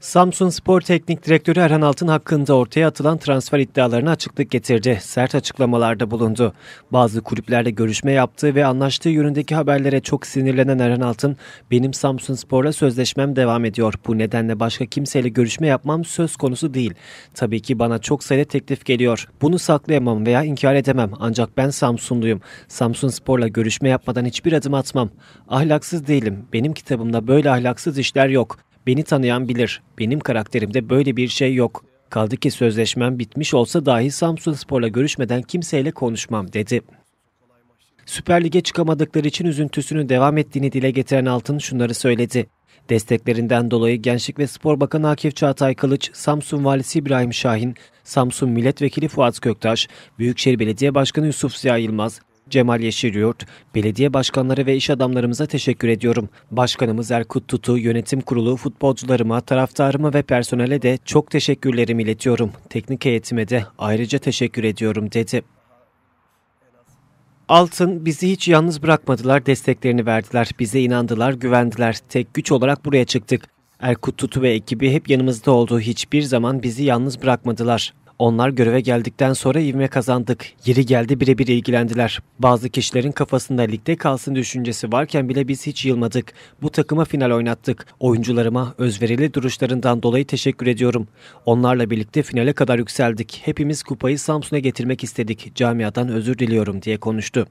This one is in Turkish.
Samsun Spor Teknik Direktörü Erhan Altın hakkında ortaya atılan transfer iddialarına açıklık getirdi. Sert açıklamalarda bulundu. Bazı kulüplerle görüşme yaptığı ve anlaştığı yönündeki haberlere çok sinirlenen Erhan Altın, benim Samsun Spor'la sözleşmem devam ediyor. Bu nedenle başka kimseyle görüşme yapmam söz konusu değil. Tabii ki bana çok sayıda teklif geliyor. Bunu saklayamam veya inkar edemem. Ancak ben Samsunluyum. Samsun Spor'la görüşme yapmadan hiçbir adım atmam. Ahlaksız değilim. Benim kitabımda böyle ahlaksız işler karakter yok. Beni tanıyan bilir. Benim karakterimde böyle bir şey yok. Kaldı ki sözleşmem bitmiş olsa dahi Samsun Spor'la görüşmeden kimseyle konuşmam dedi. Süper Lig'e çıkamadıkları için üzüntüsünün devam ettiğini dile getiren Altın şunları söyledi. Desteklerinden dolayı Gençlik ve Spor Bakanı Akif Çağatay Kılıç, Samsun Valisi İbrahim Şahin, Samsun Milletvekili Fuat Köktaş, Büyükşehir Belediye Başkanı Yusuf Ziya Yılmaz, Cemal Yeşilyurt, belediye başkanları ve iş adamlarımıza teşekkür ediyorum. Başkanımız Erkut Tutu, yönetim kurulu, futbolcularıma, taraftarıma ve personele de çok teşekkürlerimi iletiyorum. Teknik heyetime de ayrıca teşekkür ediyorum dedi. Altın bizi hiç yalnız bırakmadılar, desteklerini verdiler, bize inandılar, güvendiler. Tek güç olarak buraya çıktık. Erkut Tutu ve ekibi hep yanımızda olduğu Hiçbir zaman bizi yalnız bırakmadılar. Onlar göreve geldikten sonra ivme kazandık. Yeri geldi birebir ilgilendiler. Bazı kişilerin kafasında ligde kalsın düşüncesi varken bile biz hiç yılmadık. Bu takıma final oynattık. Oyuncularıma özverili duruşlarından dolayı teşekkür ediyorum. Onlarla birlikte finale kadar yükseldik. Hepimiz kupayı Samsun'a getirmek istedik. Camiadan özür diliyorum diye konuştu.